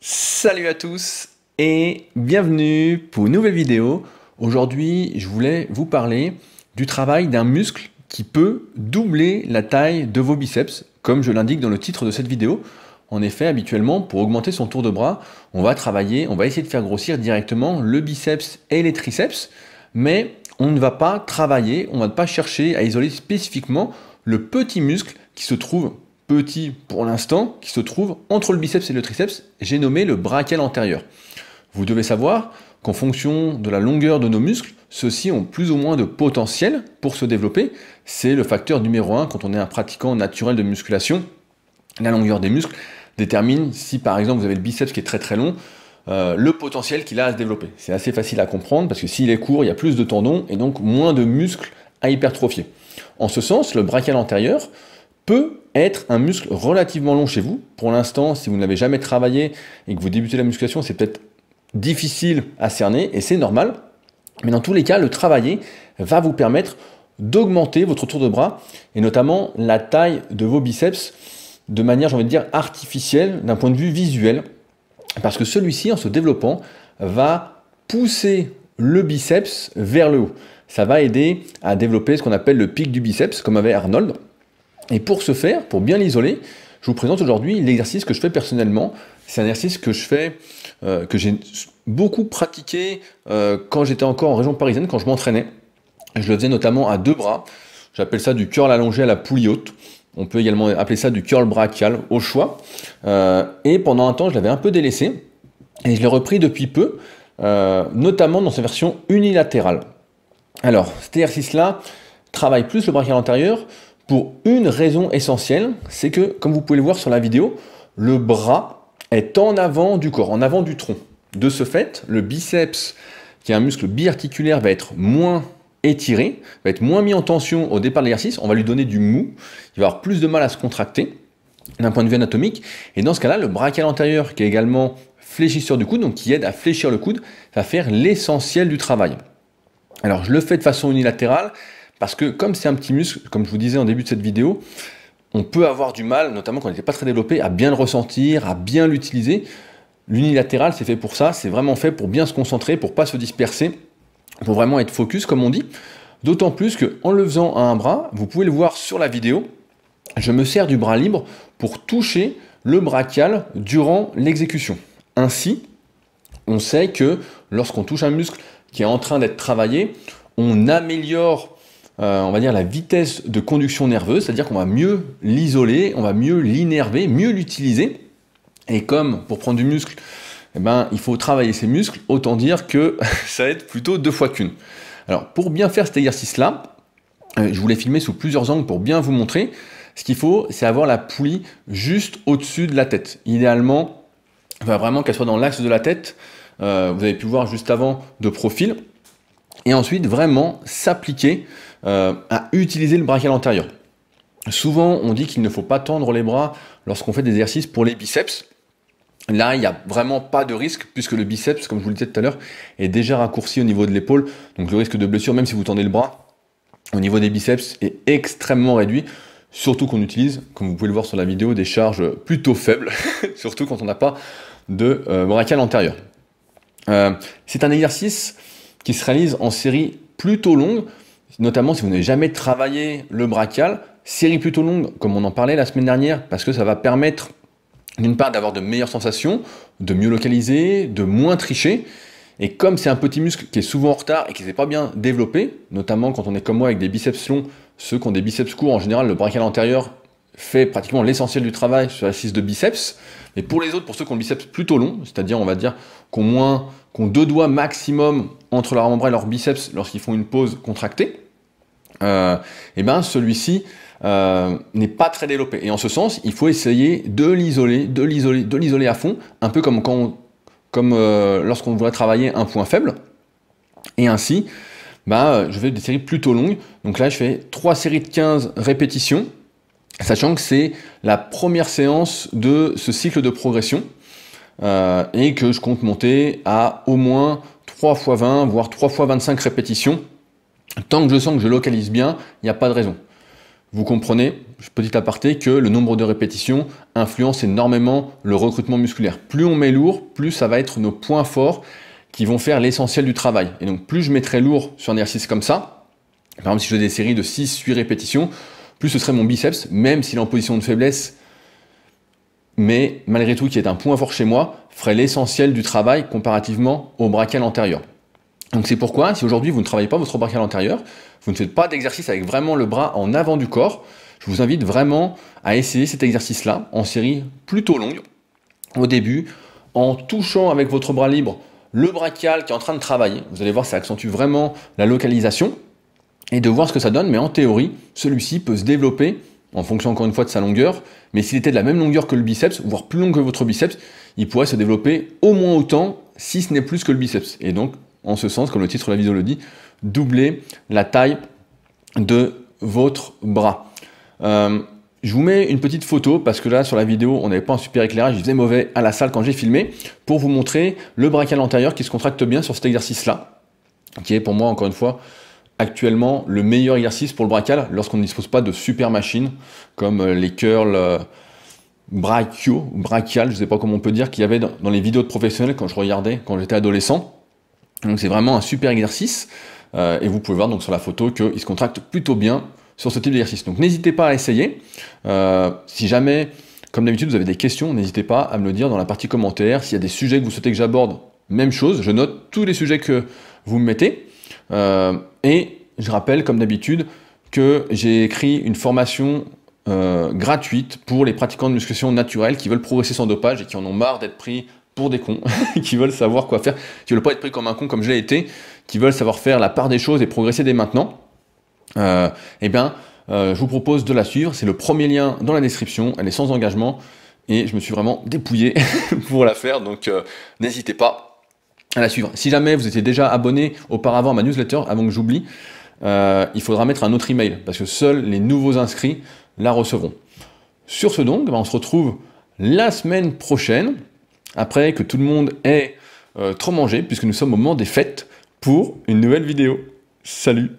Salut à tous et bienvenue pour une nouvelle vidéo. Aujourd'hui, je voulais vous parler du travail d'un muscle qui peut doubler la taille de vos biceps, comme je l'indique dans le titre de cette vidéo. En effet, habituellement, pour augmenter son tour de bras, on va travailler, on va essayer de faire grossir directement le biceps et les triceps, mais on ne va pas travailler, on ne va pas chercher à isoler spécifiquement le petit muscle qui se trouve petit pour l'instant qui se trouve entre le biceps et le triceps, j'ai nommé le brachial antérieur. Vous devez savoir qu'en fonction de la longueur de nos muscles, ceux-ci ont plus ou moins de potentiel pour se développer. C'est le facteur numéro un quand on est un pratiquant naturel de musculation. La longueur des muscles détermine si par exemple vous avez le biceps qui est très très long, euh, le potentiel qu'il a à se développer. C'est assez facile à comprendre parce que s'il est court, il y a plus de tendons et donc moins de muscles à hypertrophier. En ce sens, le brachial antérieur peut être un muscle relativement long chez vous. Pour l'instant, si vous n'avez jamais travaillé et que vous débutez la musculation, c'est peut-être difficile à cerner et c'est normal. Mais dans tous les cas, le travailler va vous permettre d'augmenter votre tour de bras et notamment la taille de vos biceps de manière, j'ai envie de dire, artificielle d'un point de vue visuel. Parce que celui-ci, en se développant, va pousser le biceps vers le haut. Ça va aider à développer ce qu'on appelle le pic du biceps, comme avait Arnold. Et pour ce faire, pour bien l'isoler, je vous présente aujourd'hui l'exercice que je fais personnellement. C'est un exercice que je fais, euh, que j'ai beaucoup pratiqué euh, quand j'étais encore en région parisienne, quand je m'entraînais. Je le faisais notamment à deux bras. J'appelle ça du curl allongé à la poulie haute. On peut également appeler ça du curl brachial au choix. Euh, et pendant un temps, je l'avais un peu délaissé. Et je l'ai repris depuis peu, notamment dans sa version unilatérale. Alors, cet exercice-là travaille plus le brachial antérieur, pour une raison essentielle, c'est que, comme vous pouvez le voir sur la vidéo, le bras est en avant du corps, en avant du tronc. De ce fait, le biceps, qui est un muscle biarticulaire, va être moins étiré, va être moins mis en tension au départ de l'exercice, on va lui donner du mou, il va avoir plus de mal à se contracter d'un point de vue anatomique, et dans ce cas-là, le brachial antérieur, qui est également fléchisseur du coude, donc qui aide à fléchir le coude, va faire l'essentiel du travail. Alors je le fais de façon unilatérale, parce que comme c'est un petit muscle, comme je vous disais en début de cette vidéo, on peut avoir du mal, notamment quand on n'était pas très développé, à bien le ressentir, à bien l'utiliser. L'unilatéral, c'est fait pour ça, c'est vraiment fait pour bien se concentrer, pour pas se disperser, pour vraiment être focus, comme on dit. D'autant plus que en le faisant à un bras, vous pouvez le voir sur la vidéo, je me sers du bras libre pour toucher le brachial durant l'exécution. Ainsi, on sait que lorsqu'on touche un muscle qui est en train d'être travaillé, on améliore euh, on va dire, la vitesse de conduction nerveuse, c'est-à-dire qu'on va mieux l'isoler, on va mieux l'innerver, mieux l'utiliser. Et comme pour prendre du muscle, eh ben, il faut travailler ses muscles, autant dire que ça va être plutôt deux fois qu'une. Alors pour bien faire cet exercice-là, euh, je voulais filmer sous plusieurs angles pour bien vous montrer. Ce qu'il faut, c'est avoir la poulie juste au-dessus de la tête. Idéalement, va vraiment qu'elle soit dans l'axe de la tête. Euh, vous avez pu voir juste avant de profil et ensuite vraiment s'appliquer euh, à utiliser le brachial antérieur. Souvent, on dit qu'il ne faut pas tendre les bras lorsqu'on fait des exercices pour les biceps. Là, il n'y a vraiment pas de risque puisque le biceps, comme je vous le disais tout à l'heure, est déjà raccourci au niveau de l'épaule. Donc le risque de blessure, même si vous tendez le bras, au niveau des biceps est extrêmement réduit. Surtout qu'on utilise, comme vous pouvez le voir sur la vidéo, des charges plutôt faibles, surtout quand on n'a pas de euh, brachial antérieur. Euh, c'est un exercice qui se réalisent en séries plutôt longues, notamment si vous n'avez jamais travaillé le brachial. Série plutôt longue, comme on en parlait la semaine dernière, parce que ça va permettre d'une part d'avoir de meilleures sensations, de mieux localiser, de moins tricher. Et comme c'est un petit muscle qui est souvent en retard et qui n'est pas bien développé, notamment quand on est comme moi avec des biceps longs, ceux qui ont des biceps courts, en général, le brachial antérieur fait pratiquement l'essentiel du travail sur la scie de biceps. Mais pour les autres, pour ceux qui ont le biceps plutôt long, c'est-à-dire, on va dire, qui moins qui ont deux doigts maximum entre leur avant et leur biceps lorsqu'ils font une pause contractée, et euh, eh ben celui-ci euh, n'est pas très développé. Et en ce sens, il faut essayer de l'isoler, de l'isoler, de l'isoler à fond, un peu comme, comme euh, lorsqu'on voudrait travailler un point faible. Et ainsi, bah, je fais des séries plutôt longues. Donc là, je fais trois séries de 15 répétitions, sachant que c'est la première séance de ce cycle de progression. Euh, et que je compte monter à au moins 3 x 20, voire 3 x 25 répétitions. Tant que je sens que je localise bien, il n'y a pas de raison. Vous comprenez, petit aparté, que le nombre de répétitions influence énormément le recrutement musculaire. Plus on met lourd, plus ça va être nos points forts qui vont faire l'essentiel du travail. Et donc plus je mettrai lourd sur un exercice comme ça, par exemple si je fais des séries de 6-8 répétitions, plus ce serait mon biceps, même s'il est en position de faiblesse mais malgré tout qui est un point fort chez moi, ferait l'essentiel du travail comparativement au brachial antérieur. Donc c'est pourquoi, si aujourd'hui vous ne travaillez pas votre brachial antérieur, vous ne faites pas d'exercice avec vraiment le bras en avant du corps, je vous invite vraiment à essayer cet exercice-là en série plutôt longue, au début, en touchant avec votre bras libre le brachial qui est en train de travailler. Vous allez voir, ça accentue vraiment la localisation et de voir ce que ça donne, mais en théorie, celui-ci peut se développer en fonction encore une fois de sa longueur, mais s'il était de la même longueur que le biceps, voire plus long que votre biceps, il pourrait se développer au moins autant, si ce n'est plus que le biceps. Et donc, en ce sens, comme le titre de la vidéo le dit, doubler la taille de votre bras. Euh, je vous mets une petite photo parce que là sur la vidéo on n'avait pas un super éclairage, il faisait mauvais à la salle quand j'ai filmé pour vous montrer le brachial antérieur qui se contracte bien sur cet exercice là qui est pour moi encore une fois actuellement le meilleur exercice pour le brachial lorsqu'on ne dispose pas de super machines comme euh, les curls euh, brachio brachial, je ne sais pas comment on peut dire, qu'il y avait dans les vidéos de professionnels quand je regardais quand j'étais adolescent. Donc c'est vraiment un super exercice. Euh, et vous pouvez voir donc sur la photo qu'il se contracte plutôt bien sur ce type d'exercice. Donc n'hésitez pas à essayer. si jamais, comme d'habitude, vous avez des questions, n'hésitez pas à me le dire dans la partie commentaire. S'il y a des sujets que vous souhaitez que j'aborde, même chose, je note tous les sujets que vous me mettez. Et je rappelle, comme d'habitude, que j'ai écrit une formation euh, gratuite pour les pratiquants de musculation naturelle qui veulent progresser sans dopage et qui en ont marre d'être pris pour des cons, qui veulent savoir quoi faire, qui veulent pas être pris comme un con comme je l'ai été, qui veulent savoir faire la part des choses et progresser dès maintenant. Euh, eh bien, euh, je vous propose de la suivre. C'est le premier lien dans la description. Elle est sans engagement et je me suis vraiment dépouillé pour la faire. Donc, n'hésitez pas à la suivre. Si jamais vous étiez déjà abonné auparavant à ma newsletter, avant que j'oublie, euh, il faudra mettre un autre email parce que seuls les nouveaux inscrits la recevront. Sur ce donc, ben, on se retrouve la semaine prochaine, après que tout le monde ait euh, trop mangé, puisque nous sommes au moment des fêtes, pour une nouvelle vidéo. Salut